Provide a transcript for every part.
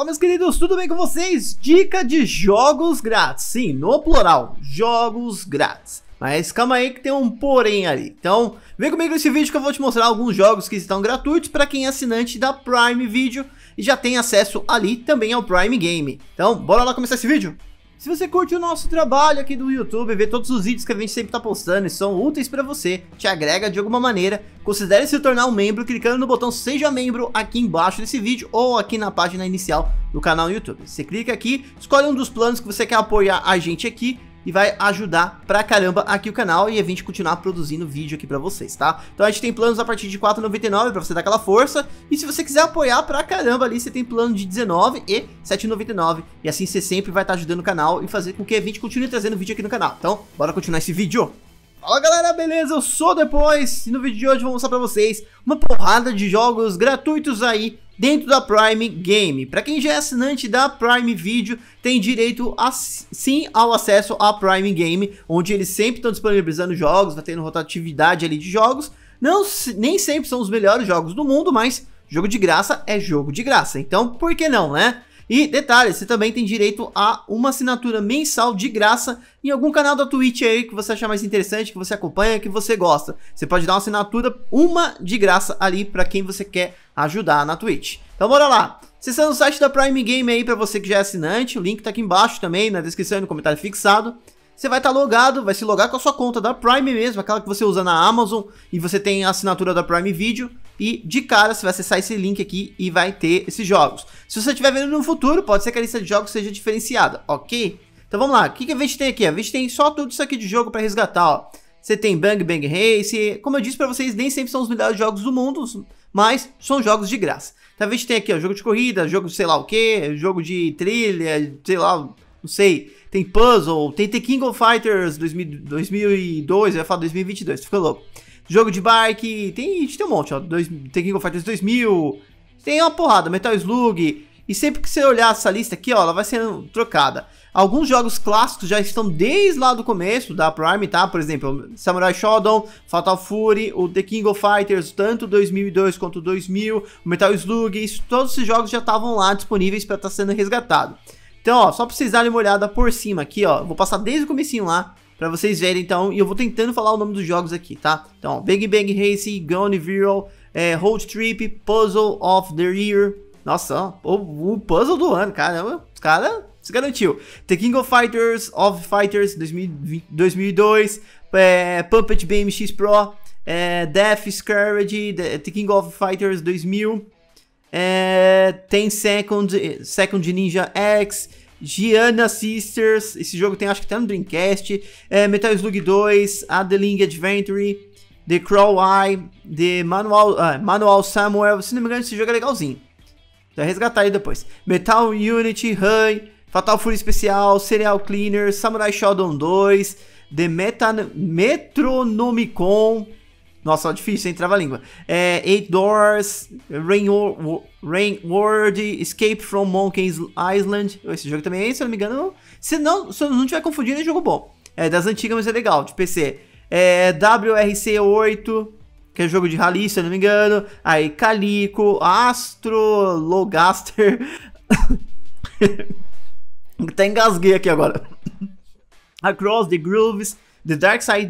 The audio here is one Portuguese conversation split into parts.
Olá meus queridos, tudo bem com vocês? Dica de jogos grátis, sim, no plural, jogos grátis. Mas calma aí que tem um porém ali. Então, vem comigo nesse vídeo que eu vou te mostrar alguns jogos que estão gratuitos para quem é assinante da Prime Video e já tem acesso ali também ao Prime Game. Então, bora lá começar esse vídeo? Se você curte o nosso trabalho aqui do YouTube, vê todos os vídeos que a gente sempre está postando e são úteis para você, te agrega de alguma maneira, considere se tornar um membro clicando no botão Seja Membro aqui embaixo desse vídeo ou aqui na página inicial do canal YouTube. Você clica aqui, escolhe um dos planos que você quer apoiar a gente aqui, e vai ajudar pra caramba aqui o canal e a gente continuar produzindo vídeo aqui pra vocês, tá? Então a gente tem planos a partir de R$4,99 pra você dar aquela força e se você quiser apoiar pra caramba ali, você tem plano de 19 e R$7,99 e assim você sempre vai estar tá ajudando o canal e fazer com que a gente continue trazendo vídeo aqui no canal. Então, bora continuar esse vídeo! Fala galera, beleza? Eu sou Depois e no vídeo de hoje vou mostrar pra vocês uma porrada de jogos gratuitos aí dentro da Prime Game. Para quem já é assinante da Prime Video, tem direito a, sim ao acesso à Prime Game, onde eles sempre estão disponibilizando jogos, tá tendo rotatividade ali de jogos. Não, nem sempre são os melhores jogos do mundo, mas jogo de graça é jogo de graça. Então, por que não, né? E detalhe, você também tem direito a uma assinatura mensal de graça em algum canal da Twitch aí que você achar mais interessante, que você acompanha, que você gosta. Você pode dar uma assinatura, uma de graça ali para quem você quer ajudar na Twitch. Então bora lá. Acessando o site da Prime Game aí para você que já é assinante, o link tá aqui embaixo também, na descrição e no comentário fixado você vai estar tá logado, vai se logar com a sua conta da Prime mesmo, aquela que você usa na Amazon e você tem a assinatura da Prime Video. E de cara você vai acessar esse link aqui e vai ter esses jogos. Se você estiver vendo no futuro, pode ser que a lista de jogos seja diferenciada, ok? Então vamos lá, o que, que a gente tem aqui? A gente tem só tudo isso aqui de jogo para resgatar, ó. Você tem Bang Bang Race, como eu disse para vocês, nem sempre são os melhores jogos do mundo, mas são jogos de graça. Então a gente tem aqui, ó, jogo de corrida, jogo de sei lá o que, jogo de trilha, sei lá, não sei. Tem Puzzle, tem The King of Fighters 2000, 2002, eu ia falar 2022, ficou louco jogo de bike, tem, tem um monte, ó, dois, tem King of Fighters 2000, tem uma porrada, Metal Slug, e sempre que você olhar essa lista aqui, ó, ela vai sendo trocada. Alguns jogos clássicos já estão desde lá do começo da Prime, tá? Por exemplo, Samurai Shodown, Fatal Fury, o The King of Fighters, tanto 2002 quanto 2000, Metal Slug, isso, todos esses jogos já estavam lá disponíveis para estar tá sendo resgatado. Então, ó, só para vocês darem uma olhada por cima aqui, ó, vou passar desde o comecinho lá para vocês verem então, e eu vou tentando falar o nome dos jogos aqui, tá? Então, Big Bang Racing, Gone Viral, é, Road Trip, Puzzle of the Year, nossa, o, o puzzle do ano, caramba, os caras se garantiu. The King of Fighters, of Fighters 2020, 2002, é, Puppet BMX Pro, é, Death Scourge, The, The King of Fighters 2000, é, Ten Second, Second Ninja X, Gianna Sisters, esse jogo tem acho que tá no Dreamcast, é, Metal Slug 2, Adeling Adventure, The Crawl Eye, The Manual, uh, Manual Samuel, se não me engano esse jogo é legalzinho. Vai resgatar aí depois. Metal Unity, Hun, Fatal Fury Especial, Serial Cleaner, Samurai Shodown 2, The Meta Metronomicon, nossa, é difícil, hein? Trava-língua. É, Eight Doors, Rain World Escape from Monkey's Island. Esse jogo também é, se eu não me engano. Se não, se eu não tiver confundindo, é jogo bom. É das antigas, mas é legal, de PC. É, WRC8, que é jogo de rally, se eu não me engano. Aí, Calico, Astro, Logaster. Até engasguei aqui agora. Across the Grooves. The Dark Side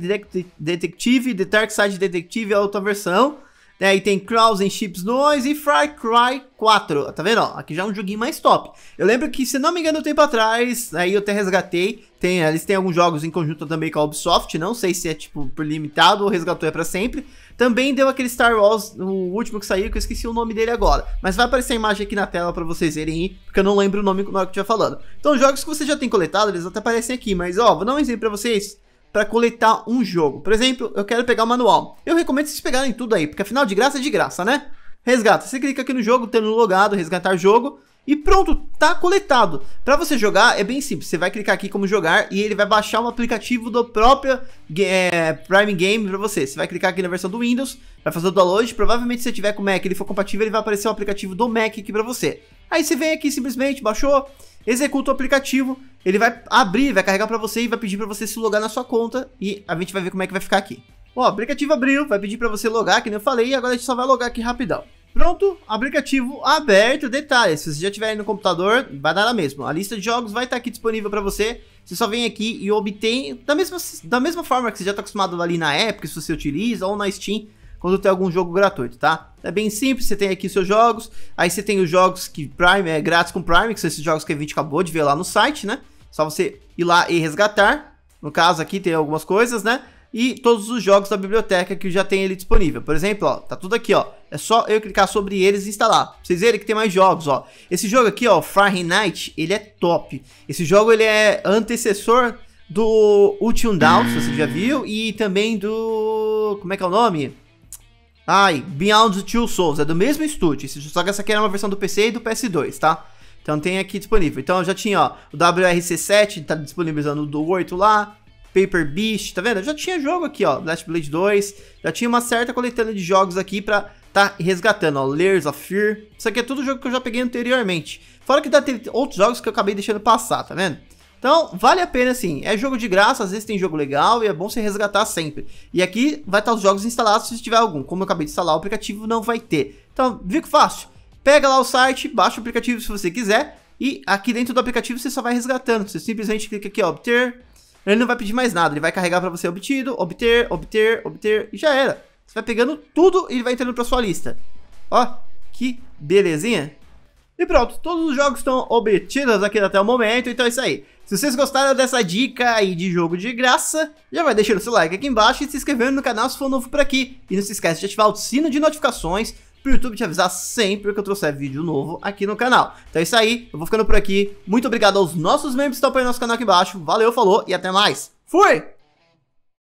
Detective, The Dark Side Detective é outra versão. Né? Aí tem Crows and Chips 2 e Far Cry 4. Tá vendo? Ó, aqui já é um joguinho mais top. Eu lembro que, se não me engano, um tempo atrás, aí eu até resgatei. Tem, eles têm alguns jogos em conjunto também com a Ubisoft. Não sei se é tipo por limitado ou resgatou é pra sempre. Também deu aquele Star Wars, o último que saiu, que eu esqueci o nome dele agora. Mas vai aparecer a imagem aqui na tela pra vocês verem aí, porque eu não lembro o nome na hora que eu tinha falando. Então, jogos que você já tem coletado, eles até aparecem aqui. Mas, ó, vou dar um exemplo pra vocês para coletar um jogo. Por exemplo, eu quero pegar o manual. Eu recomendo vocês pegarem tudo aí, porque afinal de graça é de graça, né? Resgata. Você clica aqui no jogo, tendo logado, resgatar jogo e pronto, tá coletado. Para você jogar é bem simples, você vai clicar aqui como jogar e ele vai baixar um aplicativo do próprio é, Prime Game para você. Você vai clicar aqui na versão do Windows, vai fazer o download, provavelmente se tiver com o Mac, ele for compatível, ele vai aparecer o um aplicativo do Mac aqui para você. Aí você vem aqui simplesmente, baixou, executa o aplicativo ele vai abrir, vai carregar para você e vai pedir para você se logar na sua conta e a gente vai ver como é que vai ficar aqui. o aplicativo abriu, vai pedir para você logar, que nem eu falei, e agora a gente só vai logar aqui rapidão. Pronto, aplicativo aberto, detalhes. se você já tiver aí no computador, vai dar a mesmo. A lista de jogos vai estar tá aqui disponível para você, você só vem aqui e obtém, da mesma, da mesma forma que você já está acostumado ali na Epic, se você utiliza, ou na Steam, quando tem algum jogo gratuito, tá? É bem simples, você tem aqui seus jogos, aí você tem os jogos que Prime, é grátis com Prime, que são esses jogos que a gente acabou de ver lá no site, né? Só você ir lá e resgatar. No caso aqui tem algumas coisas, né? E todos os jogos da biblioteca que já tem ele disponível. Por exemplo, ó, tá tudo aqui, ó. É só eu clicar sobre eles e instalar. Pra vocês verem que tem mais jogos, ó. Esse jogo aqui, ó, Night ele é top. Esse jogo, ele é antecessor do Ultium Down, se você já viu, e também do... como é que é o nome? Ai, Beyond Two Souls, é do mesmo estúdio. só que essa aqui era é uma versão do PC e do PS2, tá? Então tem aqui disponível. Então já tinha, ó, o WRC7, tá disponibilizando o do 8 lá, Paper Beast, tá vendo? Já tinha jogo aqui, ó, Last Blade 2, já tinha uma certa coletânea de jogos aqui pra tá resgatando, ó, Layers of Fear. Isso aqui é tudo jogo que eu já peguei anteriormente. Fora que dá outros jogos que eu acabei deixando passar, tá vendo? Então, vale a pena sim. É jogo de graça, às vezes tem jogo legal e é bom se resgatar sempre. E aqui vai estar os jogos instalados se tiver algum. Como eu acabei de instalar, o aplicativo não vai ter. Então, viu que fácil? Pega lá o site, baixa o aplicativo se você quiser. E aqui dentro do aplicativo você só vai resgatando. Você simplesmente clica aqui, ó, obter. Ele não vai pedir mais nada, ele vai carregar para você obtido, obter, obter, obter e já era. Você vai pegando tudo e ele vai entrando para sua lista. Ó, que belezinha. E pronto, todos os jogos estão obtidos aqui até o momento, então é isso aí. Se vocês gostaram dessa dica aí de jogo de graça, já vai deixando seu like aqui embaixo e se inscrevendo no canal se for novo por aqui. E não se esquece de ativar o sino de notificações pro YouTube te avisar sempre que eu trouxer vídeo novo aqui no canal. Então é isso aí, eu vou ficando por aqui. Muito obrigado aos nossos membros que estão apoiando nosso canal aqui embaixo. Valeu, falou e até mais. Fui!